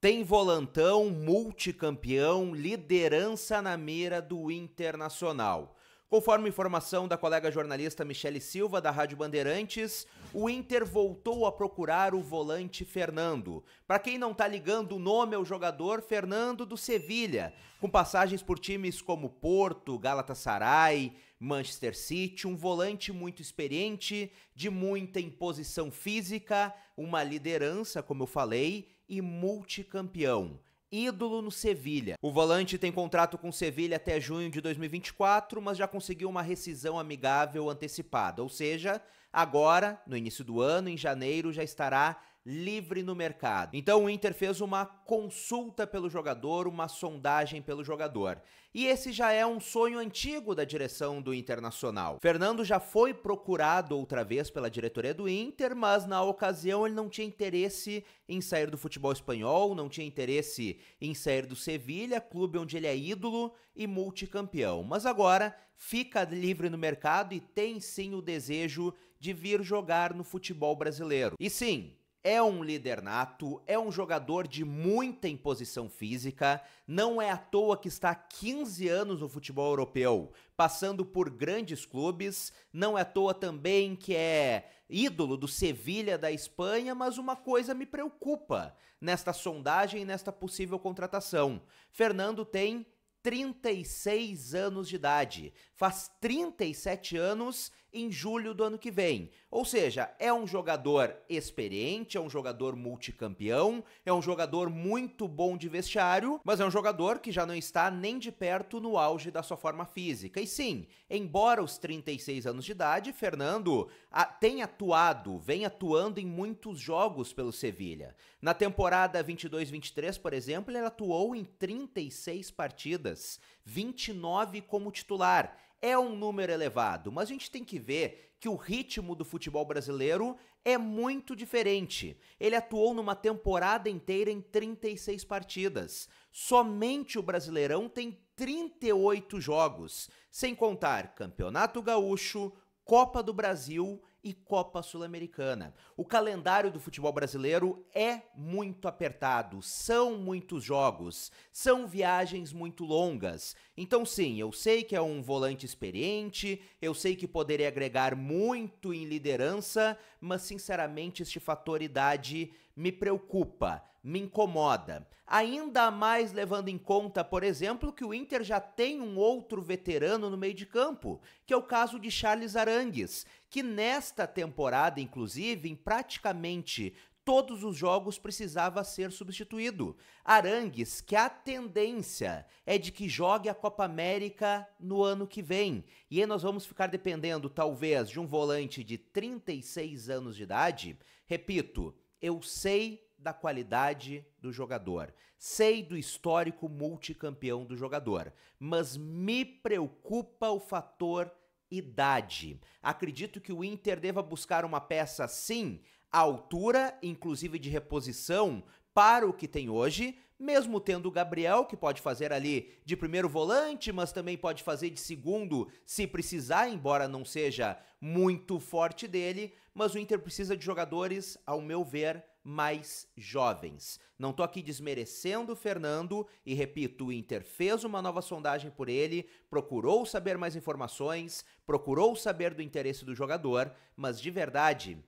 Tem volantão, multicampeão, liderança na mira do Internacional. Conforme informação da colega jornalista Michele Silva, da Rádio Bandeirantes, o Inter voltou a procurar o volante Fernando. Para quem não está ligando o nome ao jogador, Fernando do Sevilha, com passagens por times como Porto, Galatasaray, Manchester City, um volante muito experiente, de muita imposição física, uma liderança, como eu falei, e multicampeão ídolo no Sevilha. O volante tem contrato com o Sevilha até junho de 2024, mas já conseguiu uma rescisão amigável antecipada, ou seja, agora, no início do ano, em janeiro, já estará livre no mercado. Então o Inter fez uma consulta pelo jogador, uma sondagem pelo jogador. E esse já é um sonho antigo da direção do Internacional. Fernando já foi procurado outra vez pela diretoria do Inter, mas na ocasião ele não tinha interesse em sair do futebol espanhol, não tinha interesse em sair do Sevilha, clube onde ele é ídolo e multicampeão. Mas agora fica livre no mercado e tem sim o desejo de vir jogar no futebol brasileiro. E sim, é um líder nato, é um jogador de muita imposição física, não é à toa que está há 15 anos no futebol europeu, passando por grandes clubes, não é à toa também que é ídolo do Sevilha da Espanha, mas uma coisa me preocupa nesta sondagem e nesta possível contratação. Fernando tem 36 anos de idade. Faz 37 anos em julho do ano que vem. Ou seja, é um jogador experiente, é um jogador multicampeão, é um jogador muito bom de vestiário, mas é um jogador que já não está nem de perto no auge da sua forma física. E sim, embora os 36 anos de idade, Fernando a, tem atuado, vem atuando em muitos jogos pelo Sevilha. Na temporada 22-23, por exemplo, ele atuou em 36 partidas, 29 como titular é um número elevado, mas a gente tem que ver que o ritmo do futebol brasileiro é muito diferente. Ele atuou numa temporada inteira em 36 partidas. Somente o Brasileirão tem 38 jogos, sem contar Campeonato Gaúcho, Copa do Brasil e Copa Sul-Americana. O calendário do futebol brasileiro é muito apertado, são muitos jogos, são viagens muito longas. Então, sim, eu sei que é um volante experiente, eu sei que poderia agregar muito em liderança, mas sinceramente este fator idade me preocupa me incomoda. Ainda mais levando em conta, por exemplo, que o Inter já tem um outro veterano no meio de campo, que é o caso de Charles Arangues, que nesta temporada, inclusive, em praticamente todos os jogos precisava ser substituído. Arangues, que a tendência é de que jogue a Copa América no ano que vem. E aí nós vamos ficar dependendo, talvez, de um volante de 36 anos de idade. Repito, eu sei da qualidade do jogador, sei do histórico multicampeão do jogador, mas me preocupa o fator idade. Acredito que o Inter deva buscar uma peça sim, à altura, inclusive de reposição, para o que tem hoje, mesmo tendo o Gabriel, que pode fazer ali de primeiro volante, mas também pode fazer de segundo se precisar, embora não seja muito forte dele. Mas o Inter precisa de jogadores, ao meu ver, mais jovens. Não tô aqui desmerecendo o Fernando e repito, o Inter fez uma nova sondagem por ele, procurou saber mais informações, procurou saber do interesse do jogador, mas de verdade,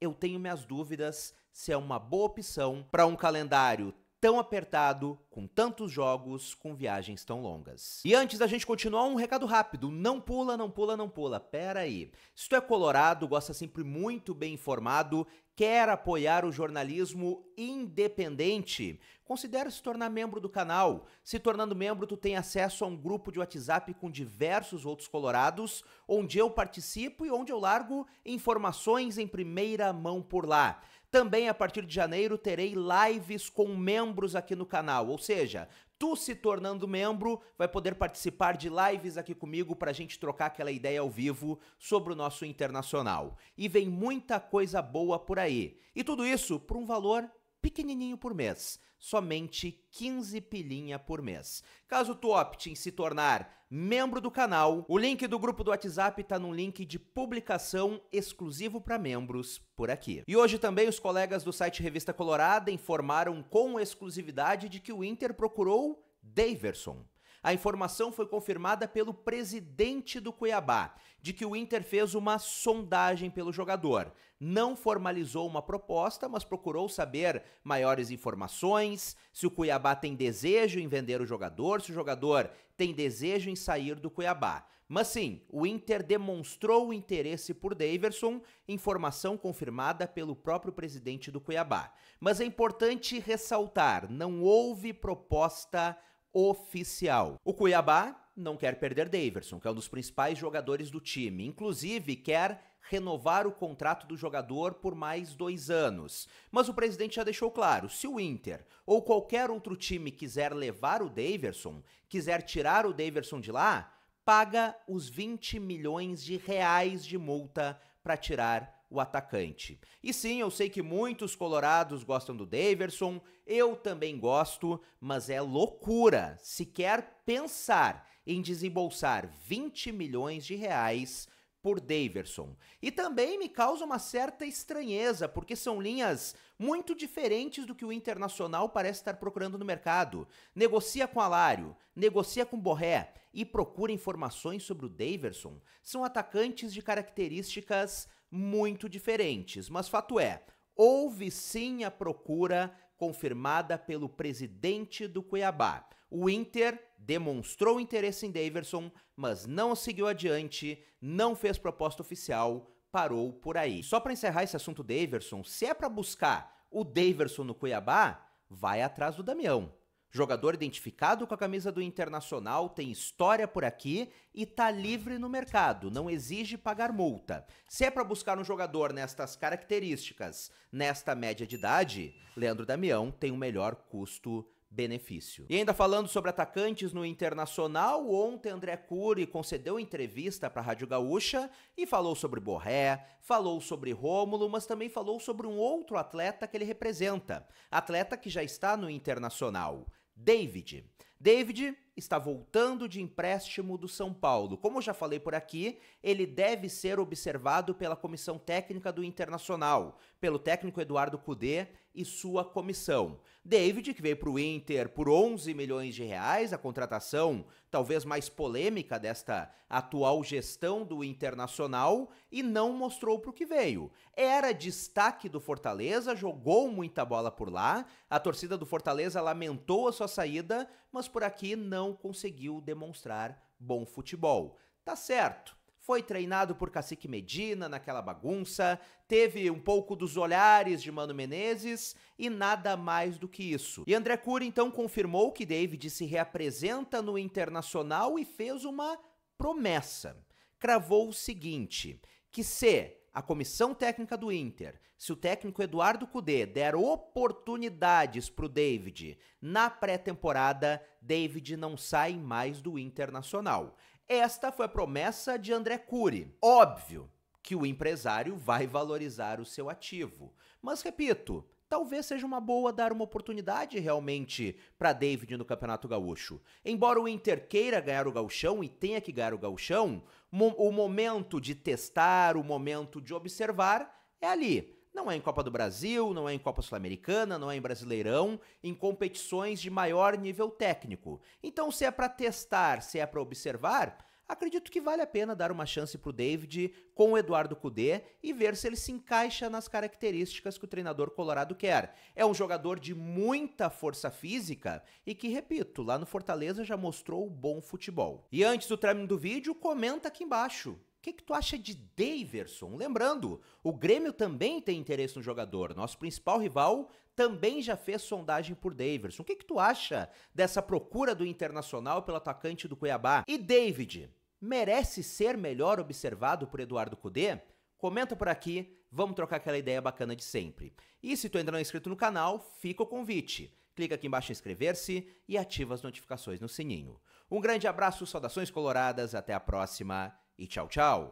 eu tenho minhas dúvidas se é uma boa opção para um calendário tão apertado, com tantos jogos, com viagens tão longas. E antes da gente continuar, um recado rápido. Não pula, não pula, não pula. Pera aí. Se tu é colorado, gosta sempre muito bem informado quer apoiar o jornalismo independente, considere se tornar membro do canal. Se tornando membro, tu tem acesso a um grupo de WhatsApp com diversos outros colorados, onde eu participo e onde eu largo informações em primeira mão por lá. Também a partir de janeiro terei lives com membros aqui no canal, ou seja, tu se tornando membro vai poder participar de lives aqui comigo para a gente trocar aquela ideia ao vivo sobre o nosso internacional. E vem muita coisa boa por aí. E tudo isso por um valor pequenininho por mês, somente 15 pilinha por mês. Caso tu opte em se tornar membro do canal, o link do grupo do WhatsApp está no link de publicação exclusivo para membros por aqui. E hoje também os colegas do site Revista Colorada informaram com exclusividade de que o Inter procurou Daverson a informação foi confirmada pelo presidente do Cuiabá, de que o Inter fez uma sondagem pelo jogador. Não formalizou uma proposta, mas procurou saber maiores informações, se o Cuiabá tem desejo em vender o jogador, se o jogador tem desejo em sair do Cuiabá. Mas sim, o Inter demonstrou interesse por Daverson, informação confirmada pelo próprio presidente do Cuiabá. Mas é importante ressaltar, não houve proposta oficial. O Cuiabá não quer perder Daverson, que é um dos principais jogadores do time. Inclusive, quer renovar o contrato do jogador por mais dois anos. Mas o presidente já deixou claro: se o Inter ou qualquer outro time quiser levar o Daverson, quiser tirar o Daverson de lá, paga os 20 milhões de reais de multa para tirar o atacante. E sim, eu sei que muitos colorados gostam do Daverson, eu também gosto, mas é loucura sequer pensar em desembolsar 20 milhões de reais por Daverson. E também me causa uma certa estranheza, porque são linhas muito diferentes do que o Internacional parece estar procurando no mercado. Negocia com Alário, negocia com Borré e procura informações sobre o Daverson. São atacantes de características muito diferentes, mas fato é, houve sim a procura confirmada pelo presidente do Cuiabá. O Inter demonstrou interesse em Daverson, mas não seguiu adiante, não fez proposta oficial, parou por aí. Só para encerrar esse assunto Daverson, se é para buscar o Daverson no Cuiabá, vai atrás do Damião. Jogador identificado com a camisa do Internacional, tem história por aqui e tá livre no mercado, não exige pagar multa. Se é para buscar um jogador nestas características, nesta média de idade, Leandro Damião tem o um melhor custo benefício. E ainda falando sobre atacantes no Internacional, ontem André Cury concedeu entrevista para a Rádio Gaúcha e falou sobre Borré, falou sobre Rômulo, mas também falou sobre um outro atleta que ele representa, atleta que já está no Internacional, David. David está voltando de empréstimo do São Paulo. Como já falei por aqui, ele deve ser observado pela comissão técnica do Internacional, pelo técnico Eduardo Cudê e sua comissão. David, que veio para o Inter por 11 milhões de reais, a contratação talvez mais polêmica desta atual gestão do Internacional, e não mostrou para o que veio. Era destaque do Fortaleza, jogou muita bola por lá, a torcida do Fortaleza lamentou a sua saída, mas por aqui não conseguiu demonstrar bom futebol. Tá certo foi treinado por Cacique Medina naquela bagunça, teve um pouco dos olhares de Mano Menezes e nada mais do que isso. E André Cury então confirmou que David se reapresenta no Internacional e fez uma promessa. Cravou o seguinte: que se a comissão técnica do Inter, se o técnico Eduardo Cudê der oportunidades para o David na pré-temporada, David não sai mais do Internacional. Esta foi a promessa de André Cury. Óbvio que o empresário vai valorizar o seu ativo. Mas repito, talvez seja uma boa dar uma oportunidade realmente para David no Campeonato Gaúcho. Embora o Inter queira ganhar o gauchão e tenha que ganhar o gauchão, mo o momento de testar, o momento de observar é ali. Não é em Copa do Brasil, não é em Copa Sul-Americana, não é em Brasileirão, em competições de maior nível técnico. Então, se é para testar, se é para observar, acredito que vale a pena dar uma chance para o David com o Eduardo Cudê e ver se ele se encaixa nas características que o treinador colorado quer. É um jogador de muita força física e que, repito, lá no Fortaleza já mostrou bom futebol. E antes do término do vídeo, comenta aqui embaixo que, que tu acha de Daverson? Lembrando, o Grêmio também tem interesse no jogador. Nosso principal rival também já fez sondagem por Daverson. O que, que tu acha dessa procura do Internacional pelo atacante do Cuiabá? E David, merece ser melhor observado por Eduardo Cudê? Comenta por aqui, vamos trocar aquela ideia bacana de sempre. E se tu ainda não é inscrito no canal, fica o convite. Clica aqui embaixo em inscrever-se e ativa as notificações no sininho. Um grande abraço, saudações coloradas, até a próxima e tchau, tchau!